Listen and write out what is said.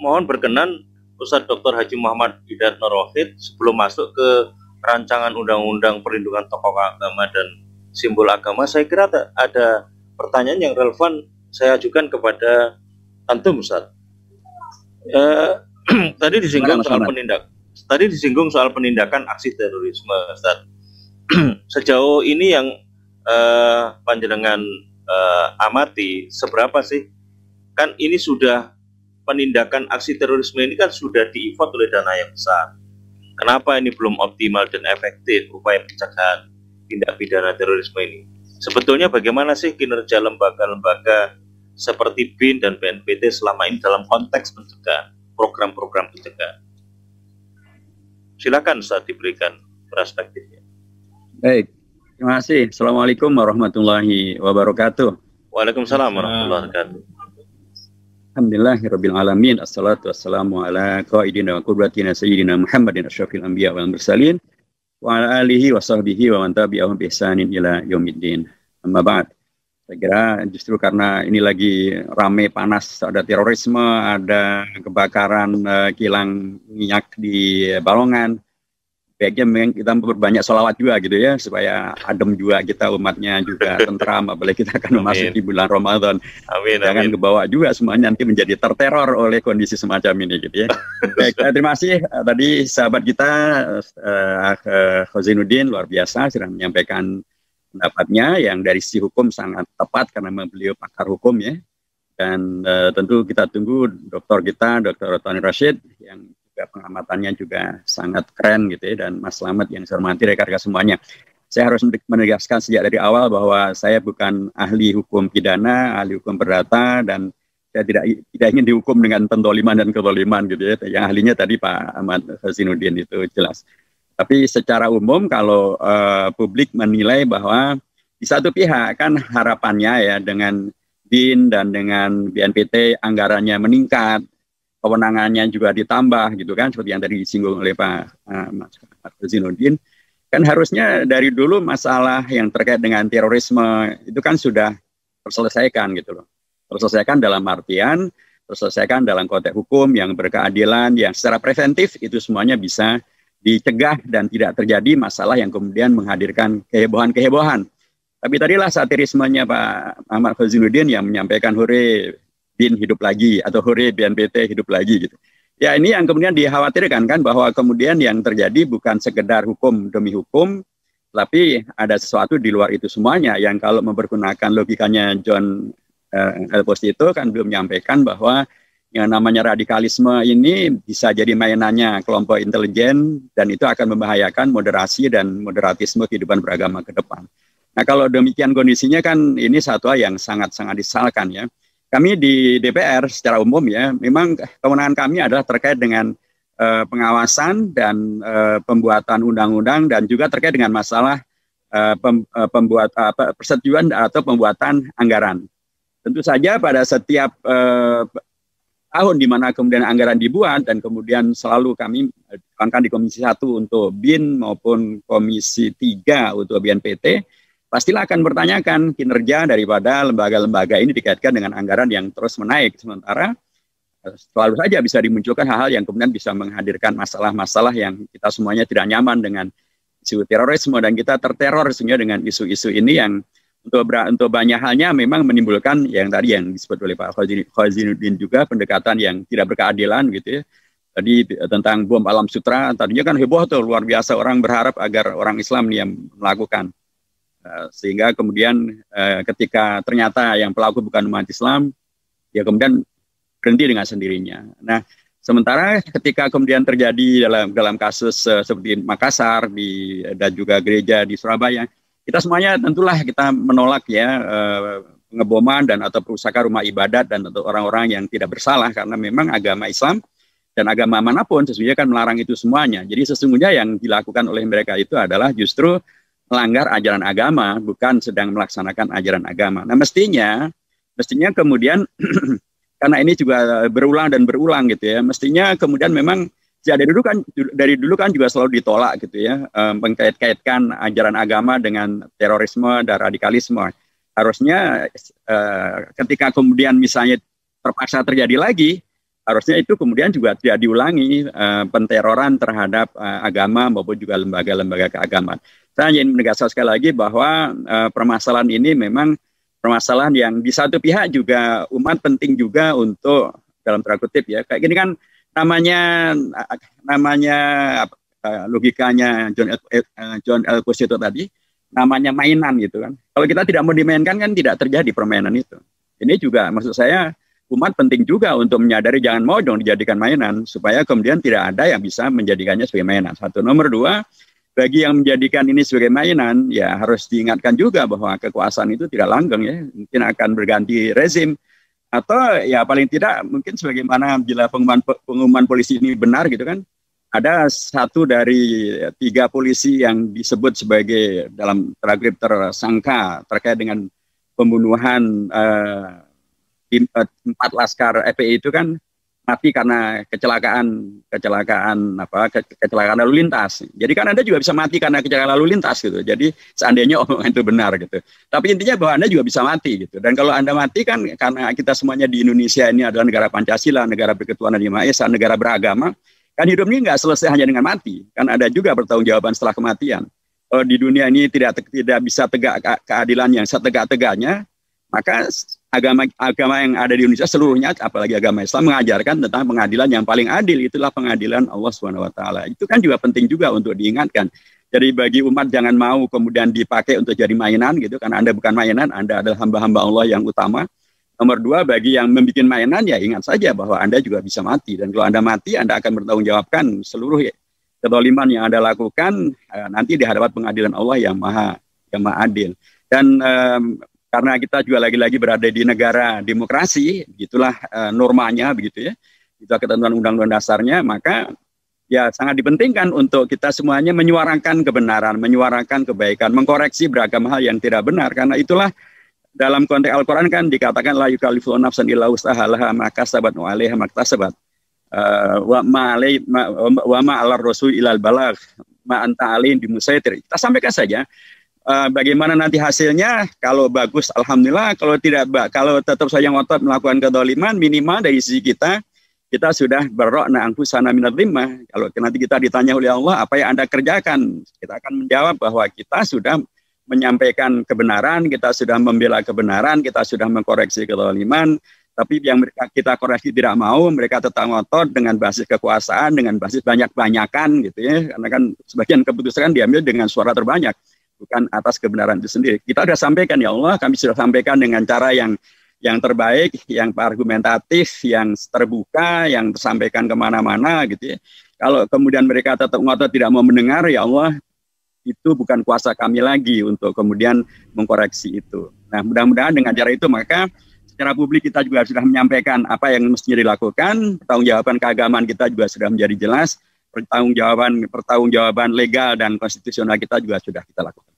mohon berkenan Ustaz Dr. Haji Muhammad Bidat Norohid sebelum masuk ke rancangan undang-undang perlindungan tokoh agama dan simbol agama, saya kira ada pertanyaan yang relevan saya ajukan kepada antum Ustaz. Eh, tadi disinggung soal penindak. Tadi disinggung soal penindakan aksi terorisme Ustaz. Sejauh ini yang eh, panjenengan eh, amati seberapa sih? Kan ini sudah penindakan aksi terorisme ini kan sudah diimport oleh dana yang besar. Kenapa ini belum optimal dan efektif upaya pencegahan tindak pidana terorisme ini? Sebetulnya bagaimana sih kinerja lembaga-lembaga seperti BIN dan BNPT selama ini dalam konteks pencegahan, program-program pencegahan? Silakan saat diberikan perspektifnya. Baik, terima kasih. Assalamualaikum warahmatullahi wabarakatuh. Waalaikumsalam warahmatullahi wabarakatuh. Alhamdulillahirrabbilalamin. Assalatu wassalamu ala qaidina wa kubratina sayyidina Muhammadin asyafil anbiya wal mursalin. Wa ala alihi wa sahbihi wa man tabi'ahum ihsanin ila yaumiddin. Amma ba'd. Saya kira justru karena ini lagi rame panas, ada terorisme, ada kebakaran uh, kilang minyak di Balongan, baiknya kita memperbanyak sholawat juga gitu ya supaya adem juga kita umatnya juga tentram apalagi kita akan memasuki amin. bulan Ramadan amin, jangan amin. kebawa juga semuanya nanti menjadi terteror oleh kondisi semacam ini gitu ya baik eh, terima kasih eh, tadi sahabat kita uh, eh, uh, Khosinuddin luar biasa sudah menyampaikan pendapatnya yang dari si hukum sangat tepat karena beliau pakar hukum ya dan uh, tentu kita tunggu dokter kita Dokter Tony Rashid yang juga pengamatannya juga sangat keren gitu ya dan Mas Slamet yang saya hormati rekan-rekan semuanya. Saya harus menegaskan sejak dari awal bahwa saya bukan ahli hukum pidana, ahli hukum perdata dan saya tidak tidak ingin dihukum dengan pentoliman dan kedoliman gitu ya. Yang ahlinya tadi Pak Ahmad Hazinuddin itu jelas. Tapi secara umum kalau uh, publik menilai bahwa di satu pihak kan harapannya ya dengan BIN dan dengan BNPT anggarannya meningkat kewenangannya juga ditambah gitu kan seperti yang tadi disinggung oleh Pak uh, Mas Zinodin kan harusnya dari dulu masalah yang terkait dengan terorisme itu kan sudah terselesaikan gitu loh terselesaikan dalam artian terselesaikan dalam konteks hukum yang berkeadilan, yang secara preventif itu semuanya bisa dicegah dan tidak terjadi masalah yang kemudian menghadirkan kehebohan-kehebohan. Tapi tadilah satirismenya Pak Ahmad Fazinuddin yang menyampaikan hore bin hidup lagi atau hore BNPT hidup lagi gitu. Ya ini yang kemudian dikhawatirkan kan bahwa kemudian yang terjadi bukan sekedar hukum demi hukum, tapi ada sesuatu di luar itu semuanya yang kalau mempergunakan logikanya John uh, eh, Elpost itu kan belum menyampaikan bahwa yang namanya radikalisme ini bisa jadi mainannya kelompok intelijen dan itu akan membahayakan moderasi dan moderatisme kehidupan beragama ke depan. Nah kalau demikian kondisinya kan ini satu yang sangat-sangat disalkan ya. Kami di DPR secara umum ya, memang kewenangan kami adalah terkait dengan uh, pengawasan dan uh, pembuatan undang-undang dan juga terkait dengan masalah uh, pem, uh, pembuat uh, persetujuan atau pembuatan anggaran. Tentu saja pada setiap uh, tahun di mana kemudian anggaran dibuat dan kemudian selalu kami tekankan di Komisi 1 untuk BIN maupun Komisi 3 untuk BNPT pastilah akan bertanyakan kinerja daripada lembaga-lembaga ini dikaitkan dengan anggaran yang terus menaik. Sementara eh, selalu saja bisa dimunculkan hal-hal yang kemudian bisa menghadirkan masalah-masalah yang kita semuanya tidak nyaman dengan isu terorisme dan kita terteror sebenarnya dengan isu-isu ini yang untuk untuk banyak halnya memang menimbulkan yang tadi yang disebut oleh Pak Khazinuddin juga pendekatan yang tidak berkeadilan gitu ya. Tadi eh, tentang bom alam sutra tadinya kan heboh tuh luar biasa orang berharap agar orang Islam yang melakukan Eh, sehingga kemudian eh, ketika ternyata yang pelaku bukan umat Islam ya kemudian berhenti dengan sendirinya. Nah, sementara ketika kemudian terjadi dalam dalam kasus eh, seperti Makassar di dan juga gereja di Surabaya, kita semuanya tentulah kita menolak ya eh, pengeboman dan atau perusakan rumah ibadat dan untuk orang-orang yang tidak bersalah karena memang agama Islam dan agama manapun sesungguhnya kan melarang itu semuanya. Jadi sesungguhnya yang dilakukan oleh mereka itu adalah justru melanggar ajaran agama, bukan sedang melaksanakan ajaran agama. Nah, mestinya mestinya kemudian karena ini juga berulang dan berulang gitu ya. Mestinya kemudian memang ya dari dulu kan dari dulu kan juga selalu ditolak gitu ya eh, mengkait-kaitkan ajaran agama dengan terorisme dan radikalisme. Harusnya eh, ketika kemudian misalnya terpaksa terjadi lagi, harusnya itu kemudian juga tidak diulangi uh, penteroran terhadap uh, agama maupun juga lembaga-lembaga keagamaan. Saya ingin menegaskan sekali lagi bahwa uh, permasalahan ini memang permasalahan yang di satu pihak juga umat penting juga untuk dalam tanda kutip ya kayak gini kan namanya namanya eh, logikanya John L, eh, John L. Cusito tadi namanya mainan gitu kan kalau kita tidak mau dimainkan kan tidak terjadi permainan itu ini juga maksud saya umat penting juga untuk menyadari jangan mau dong dijadikan mainan supaya kemudian tidak ada yang bisa menjadikannya sebagai mainan satu nomor dua bagi yang menjadikan ini sebagai mainan, ya harus diingatkan juga bahwa kekuasaan itu tidak langgeng ya, mungkin akan berganti rezim atau ya paling tidak mungkin sebagaimana bila pengumuman pengumuman polisi ini benar gitu kan, ada satu dari tiga polisi yang disebut sebagai dalam transkrip tersangka terkait dengan pembunuhan eh, eh empat laskar FPI itu kan mati karena kecelakaan kecelakaan apa kecelakaan lalu lintas. Jadi kan Anda juga bisa mati karena kecelakaan lalu lintas gitu. Jadi seandainya omongan itu benar gitu. Tapi intinya bahwa Anda juga bisa mati gitu. Dan kalau Anda mati kan karena kita semuanya di Indonesia ini adalah negara Pancasila, negara berketuhanan yang maha esa, negara beragama, kan hidup ini nggak selesai hanya dengan mati. Kan ada juga bertanggung jawaban setelah kematian. Kalau di dunia ini tidak tidak bisa tegak keadilan yang setegak-tegaknya, maka agama agama yang ada di Indonesia seluruhnya apalagi agama Islam mengajarkan tentang pengadilan yang paling adil itulah pengadilan Allah Subhanahu wa taala. Itu kan juga penting juga untuk diingatkan. Jadi bagi umat jangan mau kemudian dipakai untuk jadi mainan gitu karena Anda bukan mainan, Anda adalah hamba-hamba Allah yang utama. Nomor dua, bagi yang membuat mainan ya ingat saja bahwa Anda juga bisa mati. Dan kalau Anda mati, Anda akan bertanggung jawabkan seluruh ketoliman yang Anda lakukan eh, nanti di hadapan pengadilan Allah yang maha yang maha adil. Dan eh, karena kita juga lagi-lagi berada di negara demokrasi, begitulah uh, normanya begitu ya. Itu ketentuan undang-undang dasarnya, maka ya sangat dipentingkan untuk kita semuanya menyuarakan kebenaran, menyuarakan kebaikan, mengkoreksi beragam hal yang tidak benar karena itulah dalam konteks Al-Quran kan dikatakan la yukallifu nafsan illa usahalaha maka sabat wa alaiha maktasabat uh, eh, wa ma alar rasul ilal balagh ma anta alain bimusaitir. Kita sampaikan saja Eh, bagaimana nanti hasilnya kalau bagus alhamdulillah kalau tidak kalau tetap saya ngotot melakukan kedoliman minimal dari sisi kita kita sudah angku sana minat lima kalau nanti kita ditanya oleh Allah apa yang anda kerjakan kita akan menjawab bahwa kita sudah menyampaikan kebenaran kita sudah membela kebenaran kita sudah mengkoreksi kedoliman tapi yang mereka kita koreksi tidak mau mereka tetap ngotot dengan basis kekuasaan dengan basis banyak banyakan gitu ya karena kan sebagian keputusan diambil dengan suara terbanyak bukan atas kebenaran itu sendiri. Kita sudah sampaikan ya Allah, kami sudah sampaikan dengan cara yang yang terbaik, yang argumentatif, yang terbuka, yang tersampaikan kemana-mana gitu ya. Kalau kemudian mereka tetap ngotot tidak mau mendengar, ya Allah, itu bukan kuasa kami lagi untuk kemudian mengkoreksi itu. Nah mudah-mudahan dengan cara itu maka secara publik kita juga sudah menyampaikan apa yang mesti dilakukan, tanggung jawaban keagamaan kita juga sudah menjadi jelas, pertanggungjawaban pertanggungjawaban legal dan konstitusional kita juga sudah kita lakukan.